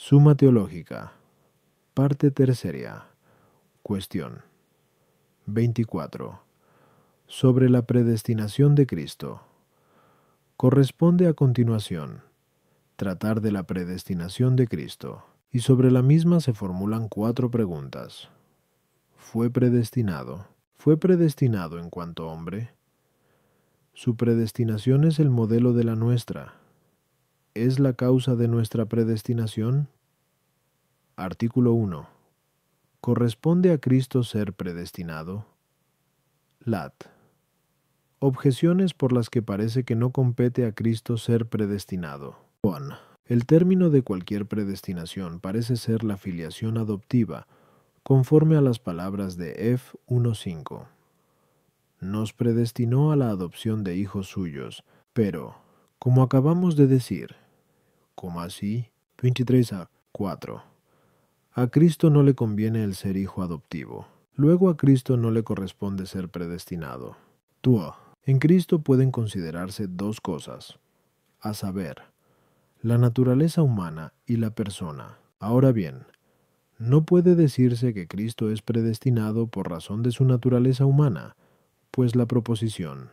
Suma Teológica, parte tercera, cuestión 24. Sobre la predestinación de Cristo. Corresponde a continuación tratar de la predestinación de Cristo, y sobre la misma se formulan cuatro preguntas. ¿Fue predestinado? ¿Fue predestinado en cuanto hombre? Su predestinación es el modelo de la nuestra es la causa de nuestra predestinación? Artículo 1. ¿Corresponde a Cristo ser predestinado? Lat. Objeciones por las que parece que no compete a Cristo ser predestinado. Juan. El término de cualquier predestinación parece ser la filiación adoptiva, conforme a las palabras de F 1.5. Nos predestinó a la adopción de hijos suyos, pero como acabamos de decir, como así, 23 a 4. A Cristo no le conviene el ser hijo adoptivo. Luego a Cristo no le corresponde ser predestinado. Tuo. En Cristo pueden considerarse dos cosas, a saber, la naturaleza humana y la persona. Ahora bien, no puede decirse que Cristo es predestinado por razón de su naturaleza humana, pues la proposición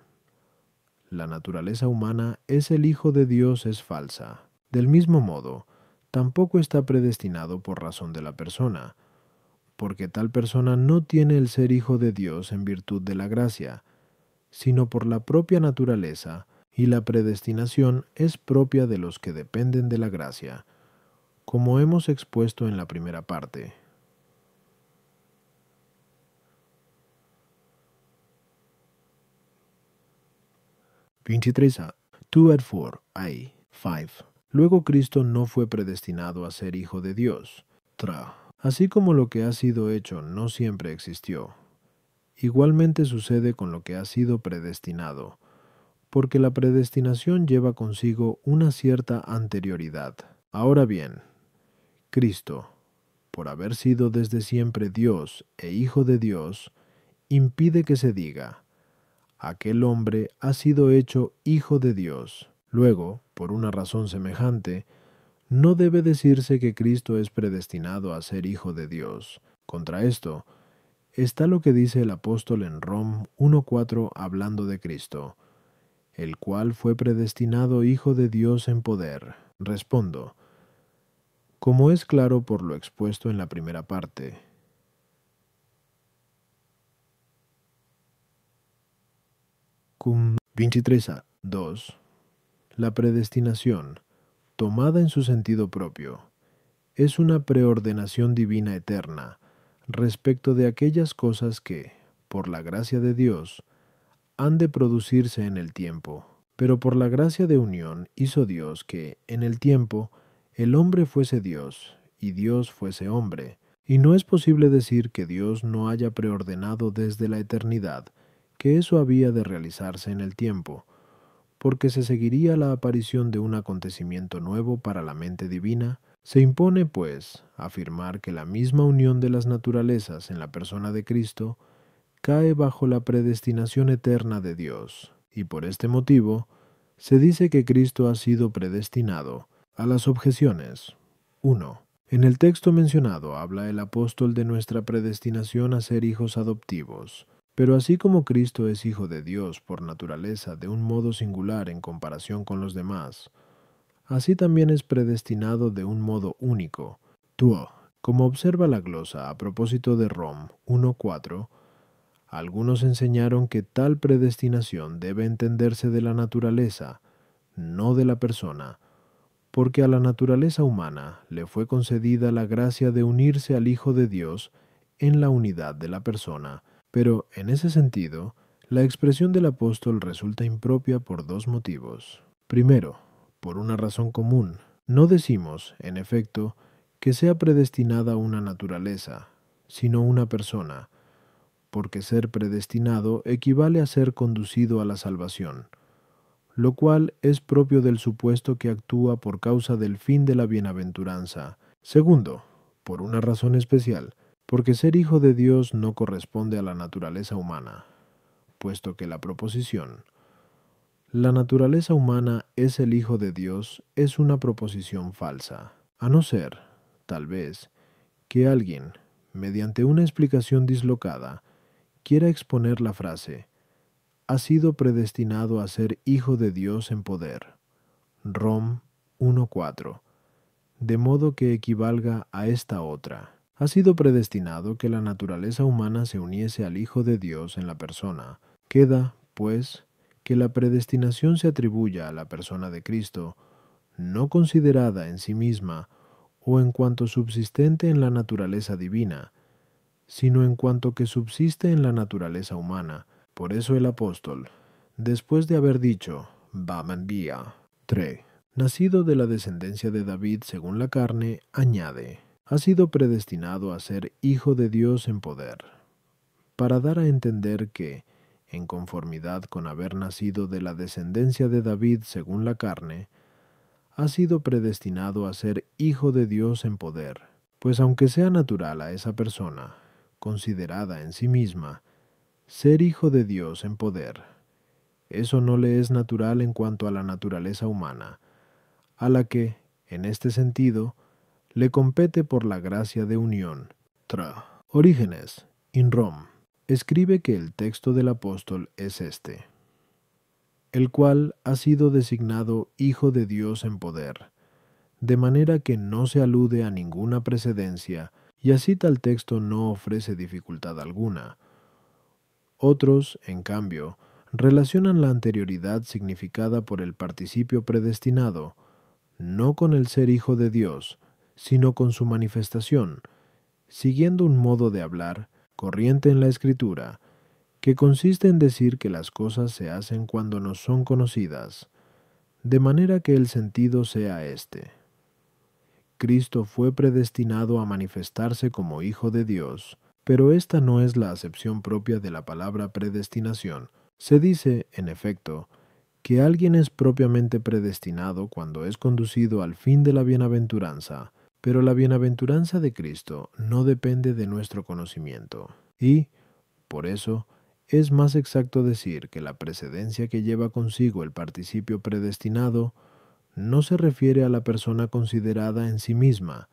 la naturaleza humana es el Hijo de Dios es falsa. Del mismo modo, tampoco está predestinado por razón de la persona, porque tal persona no tiene el ser Hijo de Dios en virtud de la gracia, sino por la propia naturaleza, y la predestinación es propia de los que dependen de la gracia, como hemos expuesto en la primera parte. 23a. 2 4 5. Luego Cristo no fue predestinado a ser hijo de Dios. Tra. Así como lo que ha sido hecho no siempre existió. Igualmente sucede con lo que ha sido predestinado, porque la predestinación lleva consigo una cierta anterioridad. Ahora bien, Cristo, por haber sido desde siempre Dios e Hijo de Dios, impide que se diga, aquel hombre ha sido hecho hijo de Dios. Luego, por una razón semejante, no debe decirse que Cristo es predestinado a ser hijo de Dios. Contra esto, está lo que dice el apóstol en Rom 1.4 hablando de Cristo, el cual fue predestinado hijo de Dios en poder. Respondo, como es claro por lo expuesto en la primera parte, 23 a 2. La predestinación, tomada en su sentido propio, es una preordenación divina eterna respecto de aquellas cosas que, por la gracia de Dios, han de producirse en el tiempo. Pero por la gracia de unión hizo Dios que, en el tiempo, el hombre fuese Dios y Dios fuese hombre, y no es posible decir que Dios no haya preordenado desde la eternidad que eso había de realizarse en el tiempo, porque se seguiría la aparición de un acontecimiento nuevo para la mente divina, se impone, pues, afirmar que la misma unión de las naturalezas en la persona de Cristo cae bajo la predestinación eterna de Dios, y por este motivo, se dice que Cristo ha sido predestinado a las objeciones. 1. En el texto mencionado habla el apóstol de nuestra predestinación a ser hijos adoptivos, pero así como Cristo es Hijo de Dios por naturaleza de un modo singular en comparación con los demás, así también es predestinado de un modo único, tuo, como observa la glosa a propósito de Rom 1.4, algunos enseñaron que tal predestinación debe entenderse de la naturaleza, no de la persona, porque a la naturaleza humana le fue concedida la gracia de unirse al Hijo de Dios en la unidad de la persona, pero, en ese sentido, la expresión del apóstol resulta impropia por dos motivos. Primero, por una razón común. No decimos, en efecto, que sea predestinada una naturaleza, sino una persona, porque ser predestinado equivale a ser conducido a la salvación, lo cual es propio del supuesto que actúa por causa del fin de la bienaventuranza. Segundo, por una razón especial, porque ser hijo de Dios no corresponde a la naturaleza humana, puesto que la proposición la naturaleza humana es el hijo de Dios es una proposición falsa, a no ser, tal vez, que alguien, mediante una explicación dislocada, quiera exponer la frase, ha sido predestinado a ser hijo de Dios en poder. Rom 1.4, de modo que equivalga a esta otra ha sido predestinado que la naturaleza humana se uniese al Hijo de Dios en la persona. Queda, pues, que la predestinación se atribuya a la persona de Cristo, no considerada en sí misma o en cuanto subsistente en la naturaleza divina, sino en cuanto que subsiste en la naturaleza humana. Por eso el apóstol, después de haber dicho, Baman 3, nacido de la descendencia de David según la carne, añade, ha sido predestinado a ser hijo de Dios en poder, para dar a entender que, en conformidad con haber nacido de la descendencia de David según la carne, ha sido predestinado a ser hijo de Dios en poder, pues aunque sea natural a esa persona, considerada en sí misma, ser hijo de Dios en poder, eso no le es natural en cuanto a la naturaleza humana, a la que, en este sentido, le compete por la gracia de unión. Tra. Orígenes, in Rom, escribe que el texto del apóstol es este, el cual ha sido designado Hijo de Dios en poder, de manera que no se alude a ninguna precedencia, y así tal texto no ofrece dificultad alguna. Otros, en cambio, relacionan la anterioridad significada por el participio predestinado, no con el ser hijo de Dios, sino con su manifestación, siguiendo un modo de hablar corriente en la escritura, que consiste en decir que las cosas se hacen cuando nos son conocidas, de manera que el sentido sea este. Cristo fue predestinado a manifestarse como Hijo de Dios, pero esta no es la acepción propia de la palabra predestinación. Se dice, en efecto, que alguien es propiamente predestinado cuando es conducido al fin de la bienaventuranza, pero la bienaventuranza de Cristo no depende de nuestro conocimiento y, por eso, es más exacto decir que la precedencia que lleva consigo el participio predestinado no se refiere a la persona considerada en sí misma,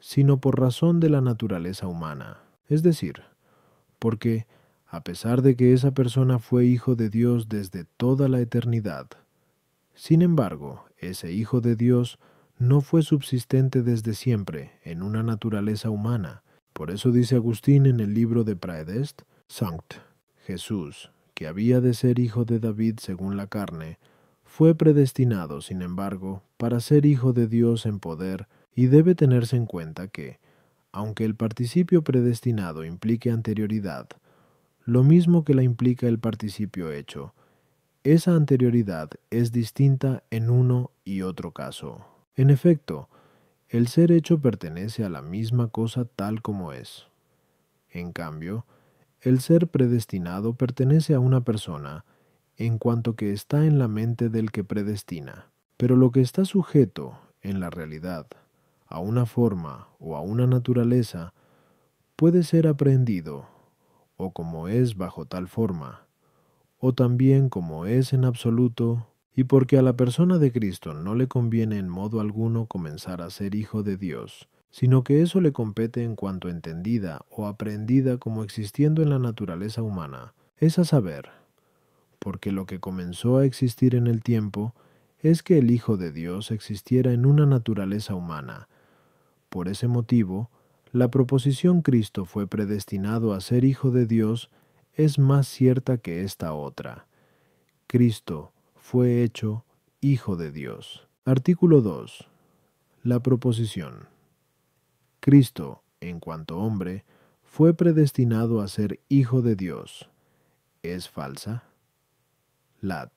sino por razón de la naturaleza humana, es decir, porque, a pesar de que esa persona fue hijo de Dios desde toda la eternidad, sin embargo, ese hijo de Dios no fue subsistente desde siempre en una naturaleza humana. Por eso dice Agustín en el libro de Praedest, Sanct, Jesús, que había de ser hijo de David según la carne, fue predestinado, sin embargo, para ser hijo de Dios en poder, y debe tenerse en cuenta que, aunque el participio predestinado implique anterioridad, lo mismo que la implica el participio hecho, esa anterioridad es distinta en uno y otro caso. En efecto, el ser hecho pertenece a la misma cosa tal como es. En cambio, el ser predestinado pertenece a una persona, en cuanto que está en la mente del que predestina. Pero lo que está sujeto, en la realidad, a una forma o a una naturaleza, puede ser aprendido, o como es bajo tal forma, o también como es en absoluto y porque a la persona de Cristo no le conviene en modo alguno comenzar a ser hijo de Dios, sino que eso le compete en cuanto entendida o aprendida como existiendo en la naturaleza humana, es a saber, porque lo que comenzó a existir en el tiempo es que el Hijo de Dios existiera en una naturaleza humana. Por ese motivo, la proposición Cristo fue predestinado a ser Hijo de Dios es más cierta que esta otra. Cristo, fue hecho Hijo de Dios. Artículo 2. La proposición. Cristo, en cuanto hombre, fue predestinado a ser Hijo de Dios. ¿Es falsa? Lat.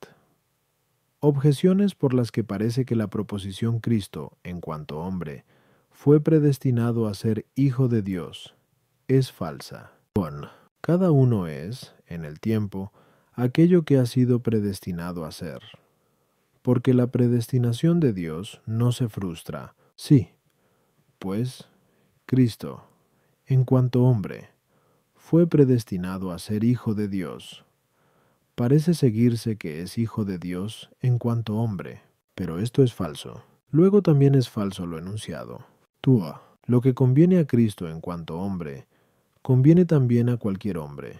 Objeciones por las que parece que la proposición Cristo, en cuanto hombre, fue predestinado a ser Hijo de Dios, es falsa. Bon. Cada uno es, en el tiempo, aquello que ha sido predestinado a ser. Porque la predestinación de Dios no se frustra, sí, pues Cristo, en cuanto hombre, fue predestinado a ser hijo de Dios. Parece seguirse que es hijo de Dios en cuanto hombre, pero esto es falso. Luego también es falso lo enunciado. Túa, lo que conviene a Cristo en cuanto hombre, conviene también a cualquier hombre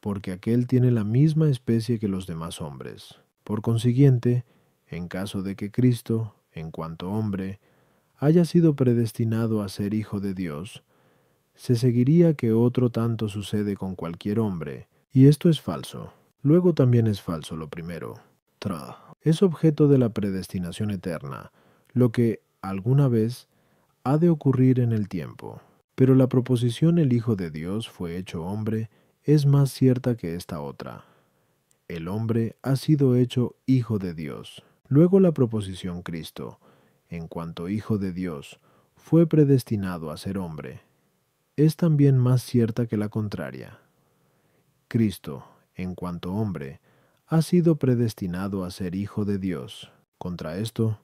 porque aquel tiene la misma especie que los demás hombres. Por consiguiente, en caso de que Cristo, en cuanto hombre, haya sido predestinado a ser hijo de Dios, se seguiría que otro tanto sucede con cualquier hombre, y esto es falso. Luego también es falso lo primero. Tra. Es objeto de la predestinación eterna, lo que, alguna vez, ha de ocurrir en el tiempo. Pero la proposición el Hijo de Dios fue hecho hombre es más cierta que esta otra. El hombre ha sido hecho hijo de Dios. Luego la proposición Cristo, en cuanto hijo de Dios, fue predestinado a ser hombre, es también más cierta que la contraria. Cristo, en cuanto hombre, ha sido predestinado a ser hijo de Dios. Contra esto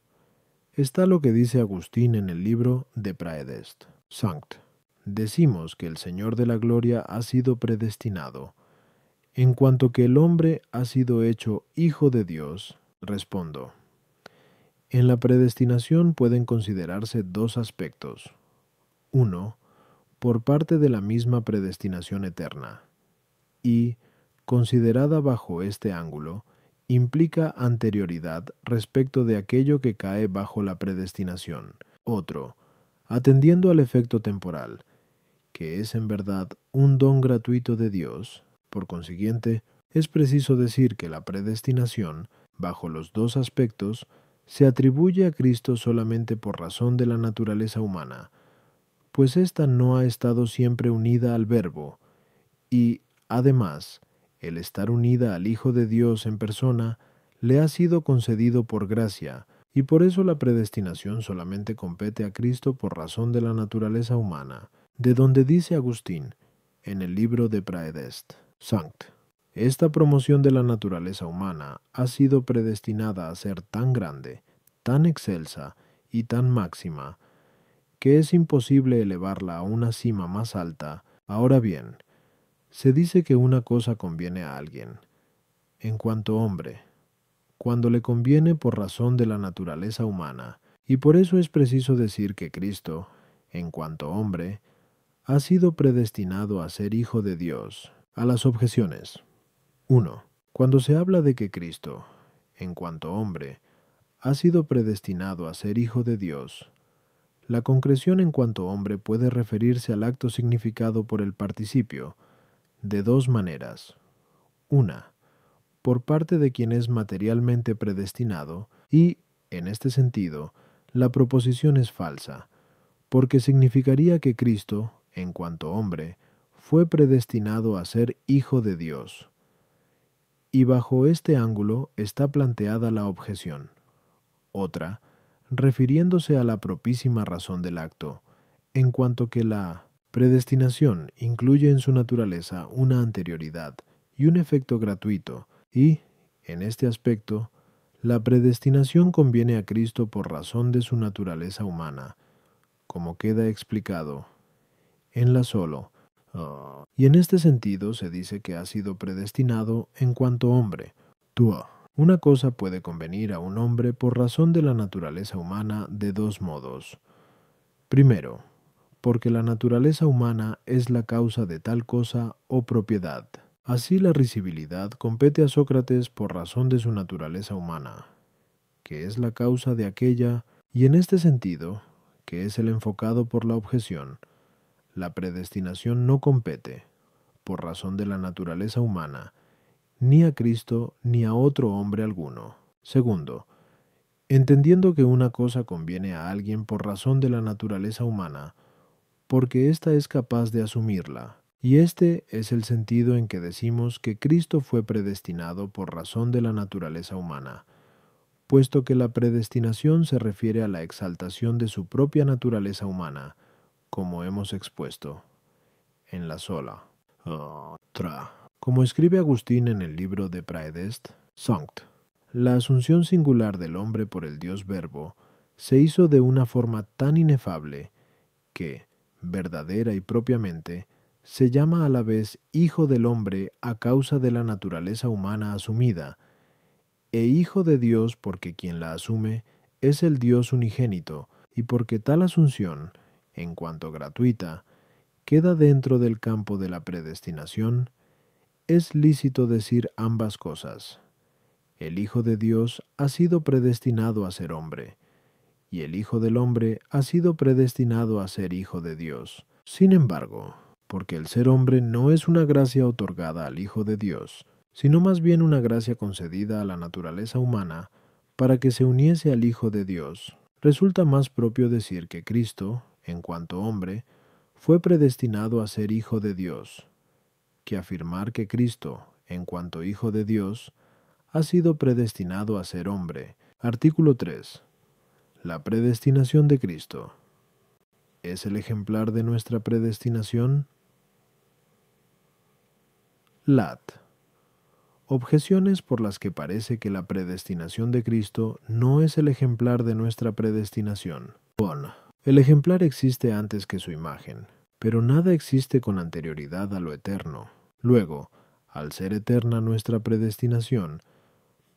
está lo que dice Agustín en el libro de Praedest, Sanct decimos que el Señor de la Gloria ha sido predestinado. En cuanto que el hombre ha sido hecho hijo de Dios, respondo. En la predestinación pueden considerarse dos aspectos. Uno, por parte de la misma predestinación eterna. Y, considerada bajo este ángulo, implica anterioridad respecto de aquello que cae bajo la predestinación. Otro, atendiendo al efecto temporal, que es en verdad un don gratuito de Dios. Por consiguiente, es preciso decir que la predestinación, bajo los dos aspectos, se atribuye a Cristo solamente por razón de la naturaleza humana, pues ésta no ha estado siempre unida al Verbo, y, además, el estar unida al Hijo de Dios en persona le ha sido concedido por gracia, y por eso la predestinación solamente compete a Cristo por razón de la naturaleza humana de donde dice Agustín, en el libro de Praedest, Sanct. Esta promoción de la naturaleza humana ha sido predestinada a ser tan grande, tan excelsa y tan máxima, que es imposible elevarla a una cima más alta. Ahora bien, se dice que una cosa conviene a alguien, en cuanto hombre, cuando le conviene por razón de la naturaleza humana, y por eso es preciso decir que Cristo, en cuanto hombre, ha sido predestinado a ser hijo de Dios. A las objeciones. 1. Cuando se habla de que Cristo, en cuanto hombre, ha sido predestinado a ser hijo de Dios, la concreción en cuanto hombre puede referirse al acto significado por el participio de dos maneras. Una, por parte de quien es materialmente predestinado y, en este sentido, la proposición es falsa, porque significaría que Cristo, en cuanto hombre, fue predestinado a ser hijo de Dios. Y bajo este ángulo está planteada la objeción. Otra, refiriéndose a la propísima razón del acto, en cuanto que la predestinación incluye en su naturaleza una anterioridad y un efecto gratuito, y, en este aspecto, la predestinación conviene a Cristo por razón de su naturaleza humana, como queda explicado en la solo. Ah, y en este sentido se dice que ha sido predestinado en cuanto hombre. Una cosa puede convenir a un hombre por razón de la naturaleza humana de dos modos. Primero, porque la naturaleza humana es la causa de tal cosa o propiedad. Así la risibilidad compete a Sócrates por razón de su naturaleza humana, que es la causa de aquella, y en este sentido, que es el enfocado por la objeción, la predestinación no compete, por razón de la naturaleza humana, ni a Cristo ni a otro hombre alguno. Segundo, entendiendo que una cosa conviene a alguien por razón de la naturaleza humana, porque ésta es capaz de asumirla, y este es el sentido en que decimos que Cristo fue predestinado por razón de la naturaleza humana, puesto que la predestinación se refiere a la exaltación de su propia naturaleza humana, como hemos expuesto, en la sola. Otra. Como escribe Agustín en el libro de Praedest, Sanct, la asunción singular del hombre por el Dios Verbo se hizo de una forma tan inefable que, verdadera y propiamente, se llama a la vez Hijo del hombre a causa de la naturaleza humana asumida, e Hijo de Dios porque quien la asume es el Dios unigénito, y porque tal asunción en cuanto gratuita, queda dentro del campo de la predestinación, es lícito decir ambas cosas. El Hijo de Dios ha sido predestinado a ser hombre, y el Hijo del hombre ha sido predestinado a ser Hijo de Dios. Sin embargo, porque el ser hombre no es una gracia otorgada al Hijo de Dios, sino más bien una gracia concedida a la naturaleza humana para que se uniese al Hijo de Dios, resulta más propio decir que Cristo, en cuanto hombre, fue predestinado a ser hijo de Dios, que afirmar que Cristo, en cuanto hijo de Dios, ha sido predestinado a ser hombre. Artículo 3. La predestinación de Cristo. ¿Es el ejemplar de nuestra predestinación? Lat. Objeciones por las que parece que la predestinación de Cristo no es el ejemplar de nuestra predestinación. Pon. El ejemplar existe antes que su imagen, pero nada existe con anterioridad a lo eterno. Luego, al ser eterna nuestra predestinación,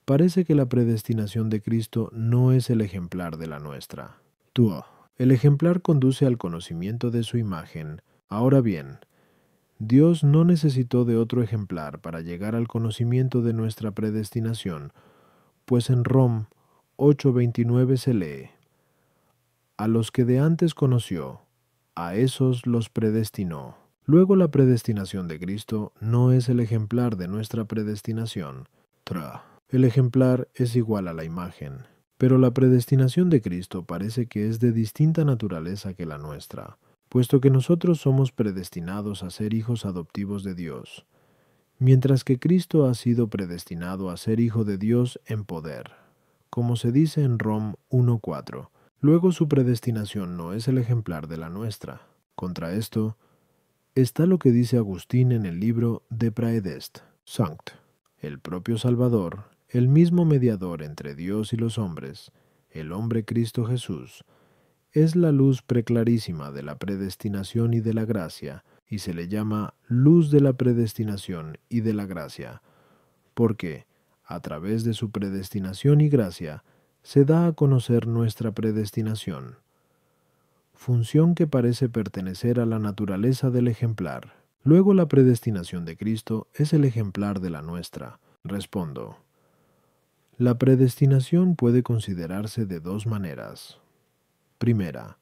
parece que la predestinación de Cristo no es el ejemplar de la nuestra. Tuo, el ejemplar conduce al conocimiento de su imagen. Ahora bien, Dios no necesitó de otro ejemplar para llegar al conocimiento de nuestra predestinación, pues en Rom 8:29 se lee, a los que de antes conoció, a esos los predestinó. Luego la predestinación de Cristo no es el ejemplar de nuestra predestinación. El ejemplar es igual a la imagen. Pero la predestinación de Cristo parece que es de distinta naturaleza que la nuestra, puesto que nosotros somos predestinados a ser hijos adoptivos de Dios, mientras que Cristo ha sido predestinado a ser hijo de Dios en poder, como se dice en Rom 1.4 Luego su predestinación no es el ejemplar de la nuestra. Contra esto está lo que dice Agustín en el libro De Praedest, Sanct, el propio Salvador, el mismo mediador entre Dios y los hombres, el hombre Cristo Jesús, es la luz preclarísima de la predestinación y de la gracia, y se le llama luz de la predestinación y de la gracia, porque, a través de su predestinación y gracia, se da a conocer nuestra predestinación, función que parece pertenecer a la naturaleza del ejemplar. Luego la predestinación de Cristo es el ejemplar de la nuestra. Respondo. La predestinación puede considerarse de dos maneras. Primera,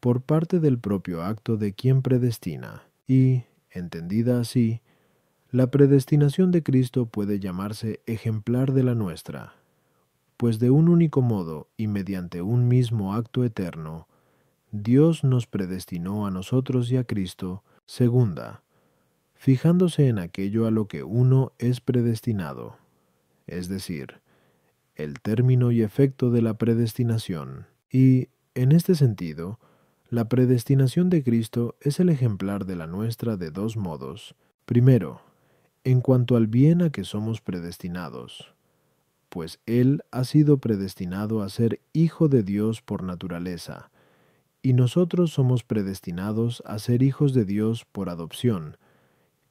por parte del propio acto de quien predestina, y, entendida así, la predestinación de Cristo puede llamarse ejemplar de la nuestra, pues de un único modo y mediante un mismo acto eterno, Dios nos predestinó a nosotros y a Cristo, segunda, fijándose en aquello a lo que uno es predestinado, es decir, el término y efecto de la predestinación. Y, en este sentido, la predestinación de Cristo es el ejemplar de la nuestra de dos modos. Primero, en cuanto al bien a que somos predestinados, pues Él ha sido predestinado a ser Hijo de Dios por naturaleza, y nosotros somos predestinados a ser hijos de Dios por adopción,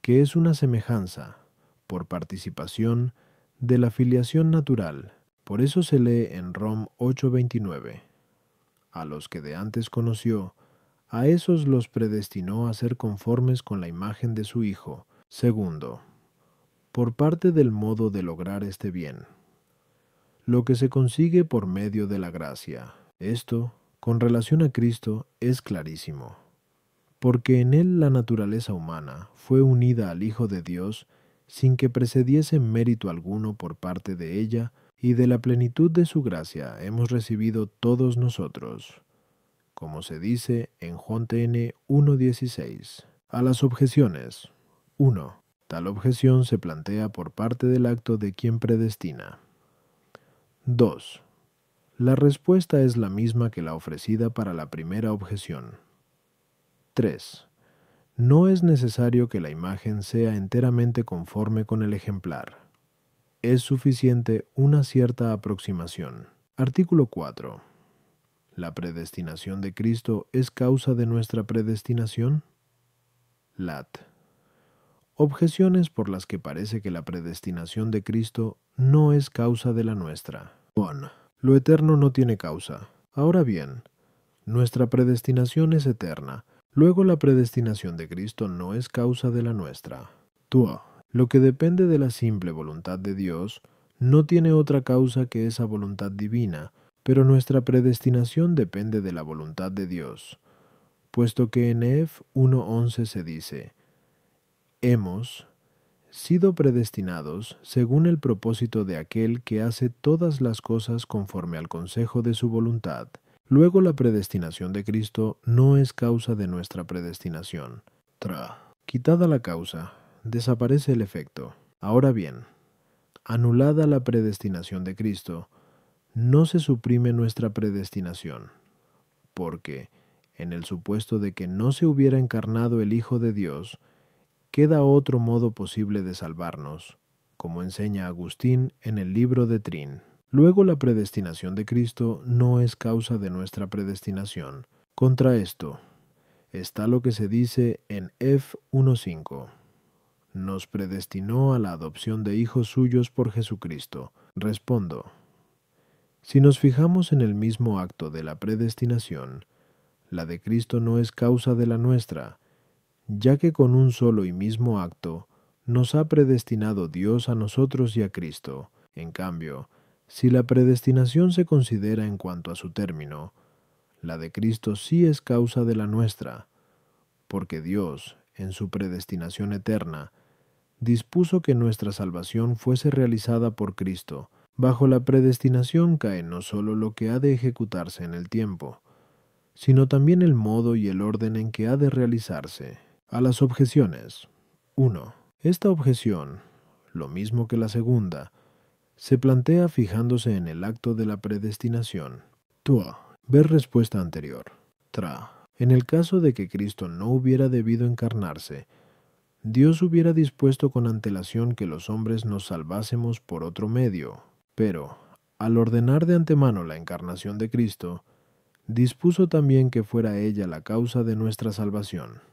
que es una semejanza, por participación, de la filiación natural. Por eso se lee en Rom 8:29. A los que de antes conoció, a esos los predestinó a ser conformes con la imagen de su Hijo. Segundo, por parte del modo de lograr este bien lo que se consigue por medio de la gracia. Esto, con relación a Cristo, es clarísimo. Porque en Él la naturaleza humana fue unida al Hijo de Dios sin que precediese mérito alguno por parte de ella, y de la plenitud de su gracia hemos recibido todos nosotros. Como se dice en Juan TN 1.16. A las objeciones. 1. Tal objeción se plantea por parte del acto de quien predestina. 2. La respuesta es la misma que la ofrecida para la primera objeción. 3. No es necesario que la imagen sea enteramente conforme con el ejemplar. Es suficiente una cierta aproximación. Artículo 4. ¿La predestinación de Cristo es causa de nuestra predestinación? Lat objeciones por las que parece que la predestinación de Cristo no es causa de la nuestra. Juan lo eterno no tiene causa. Ahora bien, nuestra predestinación es eterna, luego la predestinación de Cristo no es causa de la nuestra. Tuo, lo que depende de la simple voluntad de Dios, no tiene otra causa que esa voluntad divina, pero nuestra predestinación depende de la voluntad de Dios, puesto que en Ef 1.11 se dice, hemos sido predestinados según el propósito de aquel que hace todas las cosas conforme al consejo de su voluntad. Luego la predestinación de Cristo no es causa de nuestra predestinación. Quitada la causa, desaparece el efecto. Ahora bien, anulada la predestinación de Cristo, no se suprime nuestra predestinación, porque, en el supuesto de que no se hubiera encarnado el Hijo de Dios, queda otro modo posible de salvarnos, como enseña Agustín en el libro de Trin. Luego la predestinación de Cristo no es causa de nuestra predestinación. Contra esto está lo que se dice en F 1.5. Nos predestinó a la adopción de hijos suyos por Jesucristo. Respondo. Si nos fijamos en el mismo acto de la predestinación, la de Cristo no es causa de la nuestra, ya que con un solo y mismo acto nos ha predestinado Dios a nosotros y a Cristo. En cambio, si la predestinación se considera en cuanto a su término, la de Cristo sí es causa de la nuestra, porque Dios, en su predestinación eterna, dispuso que nuestra salvación fuese realizada por Cristo. Bajo la predestinación cae no solo lo que ha de ejecutarse en el tiempo, sino también el modo y el orden en que ha de realizarse. A las objeciones. 1. Esta objeción, lo mismo que la segunda, se plantea fijándose en el acto de la predestinación. Tua. Ver respuesta anterior. Tra. En el caso de que Cristo no hubiera debido encarnarse, Dios hubiera dispuesto con antelación que los hombres nos salvásemos por otro medio, pero, al ordenar de antemano la encarnación de Cristo, dispuso también que fuera ella la causa de nuestra salvación.